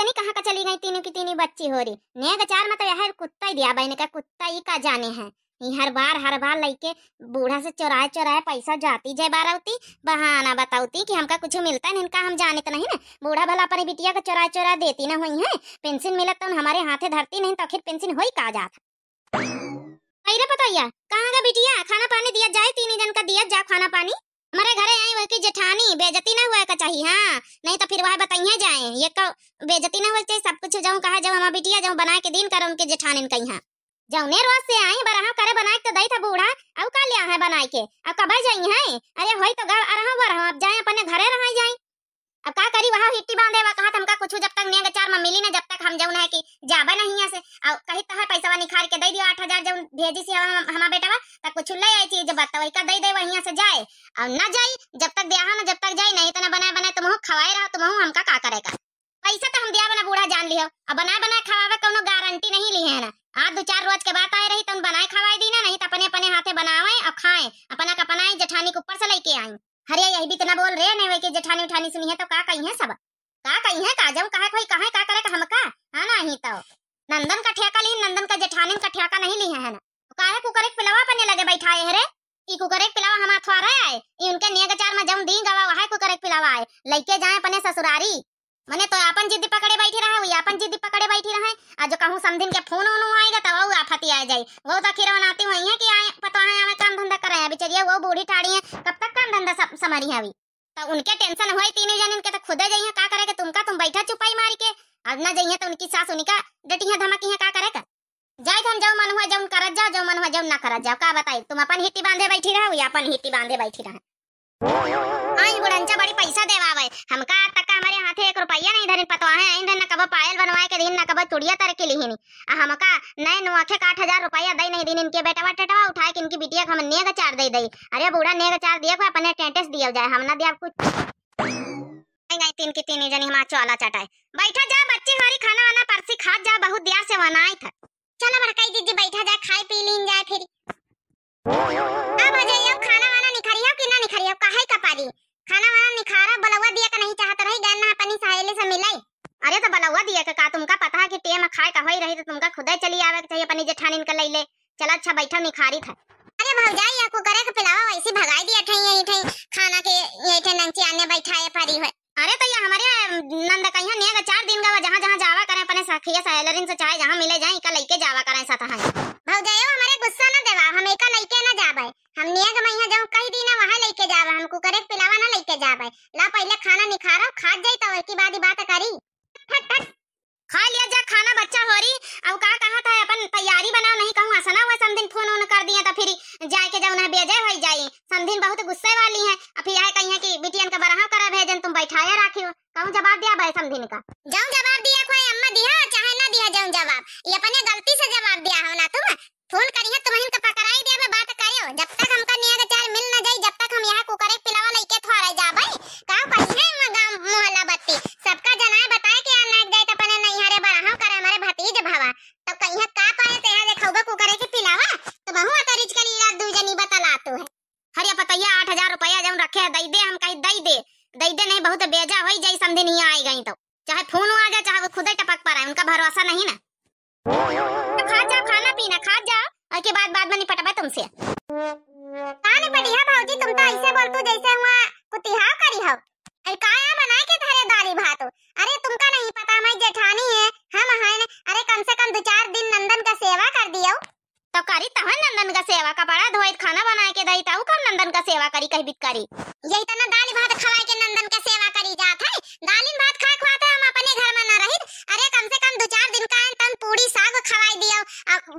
जाने कहाँ का चली गई तीनों की तीनों बच्ची हो रही नेग चार मत मतलब यह कुत्ता ही दिया बहन का कुत्ता ही का जाने है हर बार हर बार लेके बूढ़ा से चोराए चोराए पैसा जाती जय बारावती बहाना बताती कि हमका कुछ मिलता नहीं इनका हम जाने तो नहीं ना बूढ़ा भला अपने बिटिया का चोरा चोरा देती ना हुई है पेंशन मिला तो हमारे हाथे धरती नहीं तो फिर पेंशन हो ही कहा जाता अरे पतैया कहाँ का बिटिया खाना पानी दिया जाए तीन जन का दिया जा खाना पानी मरे घरे आई वह की जेठानी बेजती ना हुआ का चाहिए हाँ नहीं तो फिर वह बताइए जाए ये का बेजती ना हुआ सब कुछ जाऊँ कहा जाऊँ हमारा बिटिया जाऊँ बना के दिन कर उनके जेठानी कहीं हाँ जौने रोज से आई बरहा करे बनाए तो दई था बूढ़ा अब का लिया है बना के अब कब जाई है अरे होई तो गा आ रहा बरहा अब जाए अपने घरे रहा जाए अब का करी वहां हिट्टी बांधे वा कहा हमका कुछ जब तक नेंग चार में मिली ना जब तक हम जौन है कि जाबा नहीं है से और कही तह तो पैसा वा निखार के दे दियो 8000 जौन भेजी से हम हमा बेटा वा त कुछ ले आई चीज जब तक तो का दे दे वहीं से जाए और ना जाई जब तक ब्याह ना जब तक जाई नहीं त तो ना बनाए बनाए तुम खवाए रहो तुम हमका का करेगा पैसा त हम दिया बना बूढ़ा जान लियो अब बनाए बनाए खवावे कोनो गारंटी नहीं ली है ना आज दो चार रोज के बात आए रही तो बनाए खवाए दी ना नहीं त अपने अपने हाथे बनावे और खाए अपना का अपनाए जेठानी के ऊपर से लेके आई अरे यही भी इतना बोल रहे नहीं वही के जेठानी उठानी सुनी है तो का कही है सब का कही है का जब कहा कोई कहा का करे का तो हम का हां ना ही तो नंदन का ठेका ली नंदन का जेठानी का ठेका नहीं ली है ना तो काहे कुकर एक पिलावा पने लगे बैठाए है रे ई कुकर एक पिलावा हम अथवा रहे आए ई उनके नियग चार में जम दी गवा वहां कुकर एक पिलावा आए लेके जाए अपने ससुरारी मने तो अपन जिद्दी पकड़े बैठी रहे वही अपन जिद्दी पकड़े बैठी रहे है जो कहूं समझिन के फोन ओन आएगा तब वो आफती आ जाए वो तो खीर बनाती हुई है कि आए पता है हमें काम धंधा कर अभी चलिए वो बूढ़ी ठाड़ी है कब तक काम धंधा समारी है अभी तो उनके टेंशन हुई तीन जन इनके तो खुदे जाइए का करे के तुमका तुम बैठा चुपाई मार के अब ना जाइए तो उनकी सास उनका डटी है धमकी है का करे का जाए धन जाओ मन हुआ जाऊन करत जाओ जो मन हुआ जाऊन ना करत जाओ का बताई तुम अपन हिती बांधे बैठी रहो या अपन हिती बांधे बैठी रहा आई हाँ, गुड़ंचा बड़ी पैसा देवावे हमका तका हमारे हाथे एक रुपया नहीं धरिन पतवा है इन न कबो पायल बनवाए के दिन न कबो चूड़िया तर के लिहिनी आ हमका नए नोखे का 8000 रुपया दई नहीं दिन इनके बेटा टटवा उठाए के इनकी बिटिया हम नेग चार दे दई अरे बूढ़ा नेग चार दिए को अपने टेंटेस दियो जाए हम ना दिया कुछ गई तीन की तीन जनी हमारा चौला चटाए बैठा जा बच्ची हमारी खाना वाना परसी खा जा बहुत दिया से बनाई था चला भड़काई दीजिए बैठा जा खाए पी लीन जाए फिर अब आ जाइए काहे का पारी खाना वाना निखारा बलवा दिया का नहीं चाहत रही गन ना अपनी सहेली से मिलाई अरे तो बलवा दिया का, का तुमका पता है कि टेम खाए का होई रही तो तुमका खुदा चली आवे चाहिए अपनी जेठानी का ले ले चला अच्छा बैठा निखारी था अरे भौजाई आपको करे के पिलावा वैसे भगाई दिया ठई यही ठई खाना के यही थे नंची आने बैठाए परी है अरे तो ये हमारे नंद कहियो ने का चार दिन का जहां जहां जावा करे अपने साखिया सहेलरिन से चाहे जहां मिले जाए का लेके जावा करे साथ है भौजाई हमारे गुस्सा ना देवा हम की बात ही बात करी खा लिया जा खाना बच्चा हो रही अब का कहा था अपन तैयारी बनाओ नहीं कहूँ असना हुआ समदिन फोन ऑन कर दिया तो फिर जाके जब उन्हें भेजे हो जाई समदिन बहुत गुस्से वाली है अब फिर आए कहीं कि बिटियन का बराह करा भेजन तुम बैठाया राखी हो कहूँ जवाब दिया भाई समदिन का जाऊँ जवाब दिया कोई अम्मा दिया चाहे ना दिया जाऊँ जवाब ये अपने गलती से जवाब दिया हो ना तुम फोन करिए तुम्हें पकड़ाई दिया मैं बात करियो जब तक मजा हो जाए समझे नहीं आएगा ही तो चाहे फोन आ गया चाहे वो खुद टपक पा रहा है उनका भरोसा नहीं ना तो खा जा खाना पीना खा जा और के बाद बाद में निपटबा तुमसे काने पटिया भौजी तुम तो ऐसे बोलतो जैसे हुआ कुतिहा करी हो अरे काया बनाए के धरे दारी भात अरे तुमका नहीं पता मैं जेठानी है हम हन अरे कम से कम दो चार दिन नंदन का सेवा कर दियो तो करी तहन तो नंदन का सेवा का बड़ा धोई खाना बनाए के दई ताऊ तो कम नंदन का सेवा करी कह करी यही तना तो दाली भात खा पूरी साग खवाई दियो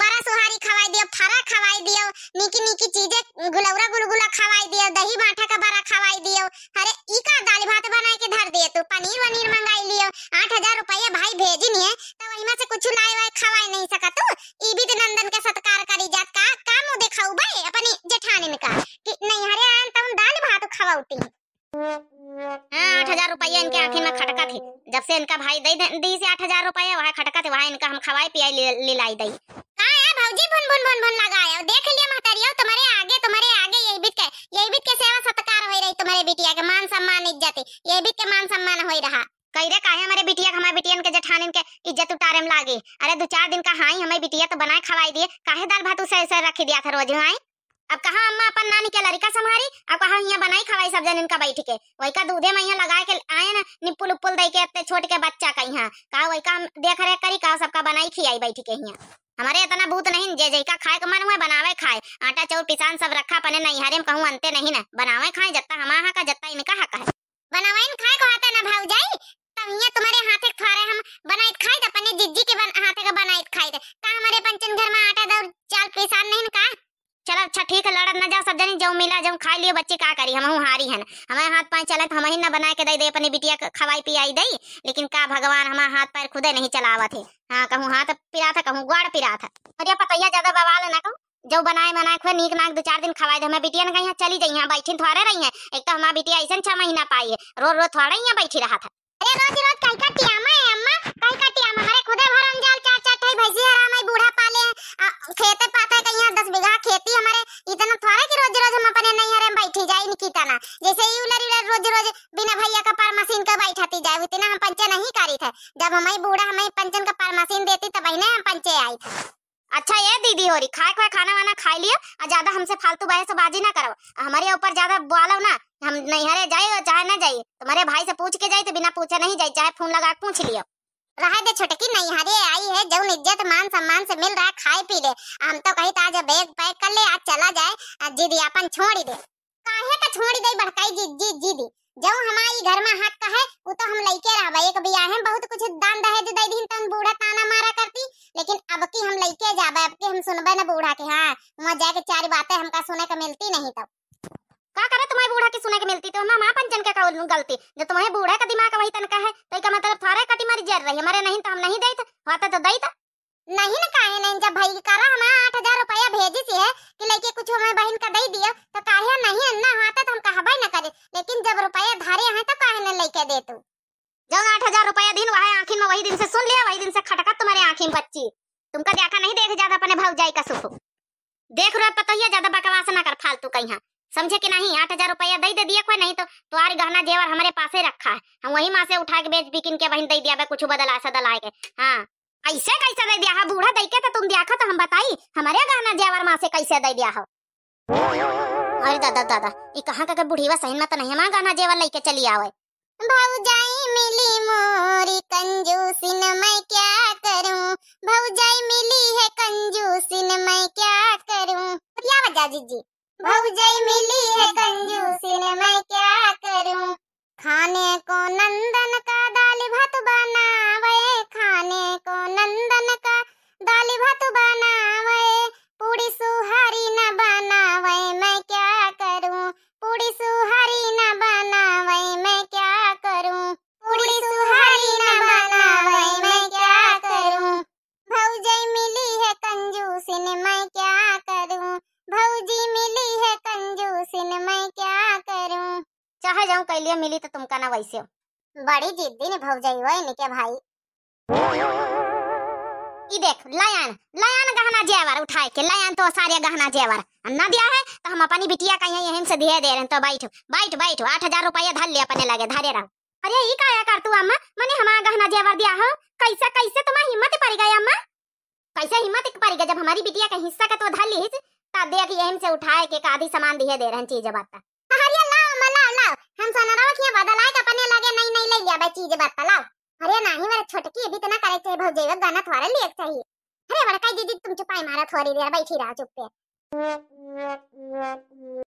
बड़ा सुहारी खवाई दियो फरा खवाई दियो नीकी नीकी चीजें गुलौरा गुलगुला खवाई दियो दही भाटा का बड़ा खवाई दियो अरे ई का दाल भात बनाए के धर दिए तू पनीर वनीर मंगाई लियो 8000 रुपया भाई भेजी नहीं है तो वही में से कुछ लाए वाए खवाई नहीं सका तू ई भी तो नंदन के सत्कार करी जात का का मुंह दिखाऊ भाई अपनी जेठानी ने का कि नहीं अरे आन तुम तो दाल भात खवाउती हाँ आठ हजार रुपया इनके आंखें में खटका थी जब से इनका भाई दे दी से आठ हजार रुपया वहाँ इनका हम खवाई पियाई लिलाई दई का है भौजी भुन भुन भुन भुन लगाए और देख लिया महतरियो तुम्हारे आगे तुम्हारे आगे यही बीत के यही बीत के सेवा सत्कार होई रही तुम्हारे बिटिया के मान सम्मान इज्जत यही बीत के मान सम्मान होई रहा कई रे काहे हमारे बिटिया हमारे बिटियन के जठान इनके इज्जत उतारे में लागे अरे दो चार दिन का हाई हमारी बिटिया तो बनाए खवाई दिए काहे दाल भात उसे ऐसे रख दिया था रोज हाई अब कहा अम्मा अपन नानी के लड़का संभारी अब कहा यहाँ बनाई खवाई सब जन इनका बैठ के वही का दूधे में यहाँ लगा के आए ना निपुल उपुल दे के इतने छोट के बच्चा का यहाँ कहा वही का देख रेख करी कहा सबका बनाई खियाई बैठ के यहाँ हमारे इतना भूत नहीं जे जैका खाए का मन हुआ बनावे खाए आटा चौर पिसान सब रखा पने नहीं हरे में कहूँ अंते नहीं ना बनावे खाए जत्ता हमारा हाँ का जत्ता इनका हक है बनावे इन खाए को हाथे ना भाव जाई तब हिया तुम्हारे हाथे खा रहे हम बनाई खाए तो अपने जिज्जी के हाथे का बनाई खाए का हमारे पंचन घर में आटा दौर चाल पिसान नहीं अच्छा ठीक है लड़त ना जाओ सब जनी जाओ मिला जाओ खा लियो बच्चे का करी हम हारी है हमारे हाथ पांव तो हम ही ना बना के दे दे अपने बिटिया खवाई पियाई दई लेकिन का भगवान हमारे हाथ पैर खुदे नहीं चलावा थे हाँ कहूँ हाथ तो पिरा था कहूँ गोड़ पिरा था अरे पतैया ज्यादा बवाल ना कहूँ जो बनाए बनाए खुद नीक नाक दो चार दिन खवाए दे हमारे बिटिया ने कहीं चली जाइ यहाँ बैठी थोड़े रही है एक तो हमारे बिटिया ऐसा छह महीना पाई है रोज रोज थोड़ा ही बैठी रहा था अरे रोज रोज कहीं का ट्रेनिंग देती तब ना पंचे आई थी अच्छा ये दीदी हो रही खाए खाए खाना वाना खाई लिया और ज्यादा हमसे फालतू बहस बाजी ना करो हमारे ऊपर ज्यादा बोलो ना हम नहीं हरे जाए और चाहे ना जाइए तुम्हारे भाई से पूछ के जाए तो बिना पूछे नहीं जाए चाहे फोन लगा पूछ लियो रहा दे छोटकी नहीं हरे आई है जो इज्जत मान सम्मान से मिल रहा है खाए पी ले हम तो कहीं आज बैग पैक कर ले आज चला जाए आज दीदी अपन छोड़ ही दे काहे का तो छोड़ी दे भड़काई जी जी दीदी जो हमारी घर में हक का है वो तो हम लइके रहबा एक बिया है बहुत कुछ दान दहेज दे दिन तन तो बूढ़ा ताना मारा करती लेकिन अब की हम लेके जाबे अब की हम सुनबे ना बूढ़ा के हां वहां जाके चार बातें हमका सुने का मिलती नहीं तब का करे तुम्हारे बूढ़ा की सुने के मिलती तो हम पंचन के का गलती जो तुम्हारे बूढ़ा का दिमाग वही तनका है तो का मतलब थारे कटी मारी जर रही हमारे नहीं तो हम नहीं देत होता तो देत तो। नहीं ना काहे नहीं जब भाई करा हमारा आठ हजार रुपया भेजी सी है कि लेके कुछ हमारे बहन का दे दिया तो काहे नहीं ना लेकिन जब रुपया धारे हैं तो कहे न लेके दे तू जो आठ हजार रुपया दिन वहा आखिर में वही दिन से सुन लिया वही दिन से खटका तुम्हारे आंखी में बच्ची तुमका देखा नहीं देख ज्यादा अपने भाव भावजाई का सुख देख रहा पता ही ज्यादा बकवास ना कर फालतू कहीं हाँ। समझे कि नहीं आठ हजार रुपया दे दे दिया कोई नहीं तो तुम्हारी गहना जेवर हमारे पास ही रखा है हम वही माँ से उठा के बेच बिकिन के बहन दे दिया कुछ बदला ऐसा आए के हाँ ऐसे कैसे दे दिया हाँ, बूढ़ा दे के तो तुम देखा तो हम बताई हमारे गहना जेवर माँ से कैसे दे दिया हो अरे दादा दादा ये कहाँ का बुढ़ीवा सहन में तो नहीं मां गाना जेवा लेके चली आवे भौजाई मिली मोरी कंजूसी कंजूसिन मैं क्या करूं भौजाई मिली है कंजूसी कंजूसिन मैं क्या करूं क्या बजा जीजी भौजाई मिली है कंजूसी कंजूसिन मैं क्या करूं खाने को नंदन का दाल भात बना देखा जाऊं कैलिया मिली तो तुमका ना वैसे हो बड़ी जिद्दी ने भौजाई हुआ इनके भाई ई देख लयान लयान गहना जेवर उठाए के लयान तो सारे गहना जेवर ना दिया है तो हम अपनी बिटिया का यहीं से दिए दे रहे तो बैठो बैठ बैठ आठ हजार रुपया धर लिया अपने लगे धरे रहो अरे ये काया कर तू अम्मा मैंने हमारा गहना जेवर दिया हो कैसे कैसे तुम्हारी हिम्मत पड़ गई अम्मा कैसे हिम्मत पड़ गई जब हमारी बिटिया का हिस्सा का तो धर ली तब देख यहीं से उठाए के काधी सामान दिए दे रहे चीज बात का हम सनरवा के बदल आए का पने लगे नहीं नहीं ले लिया भाई चीज बात लाओ अरे नहीं मेरा छोटकी अभी इतना तो करे चाहिए भौजी वे गाना थारे लिए चाहिए अरे बड़का दीदी तुम चुपाई मारा थोड़ी देर बैठी रहा चुप पे